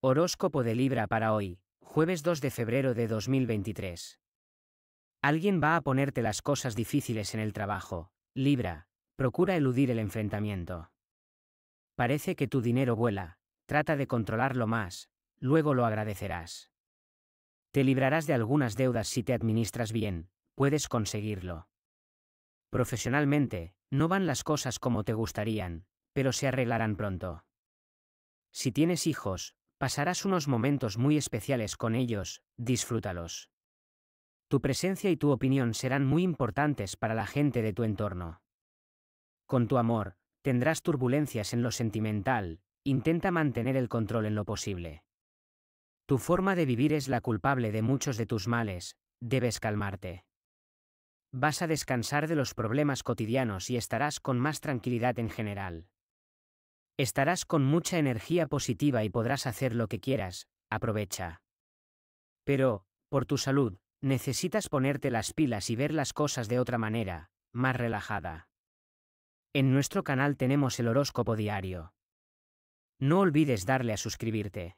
Horóscopo de Libra para hoy, jueves 2 de febrero de 2023. Alguien va a ponerte las cosas difíciles en el trabajo. Libra, procura eludir el enfrentamiento. Parece que tu dinero vuela, trata de controlarlo más, luego lo agradecerás. Te librarás de algunas deudas si te administras bien, puedes conseguirlo. Profesionalmente, no van las cosas como te gustarían, pero se arreglarán pronto. Si tienes hijos, Pasarás unos momentos muy especiales con ellos, disfrútalos. Tu presencia y tu opinión serán muy importantes para la gente de tu entorno. Con tu amor, tendrás turbulencias en lo sentimental, intenta mantener el control en lo posible. Tu forma de vivir es la culpable de muchos de tus males, debes calmarte. Vas a descansar de los problemas cotidianos y estarás con más tranquilidad en general. Estarás con mucha energía positiva y podrás hacer lo que quieras, aprovecha. Pero, por tu salud, necesitas ponerte las pilas y ver las cosas de otra manera, más relajada. En nuestro canal tenemos el horóscopo diario. No olvides darle a suscribirte.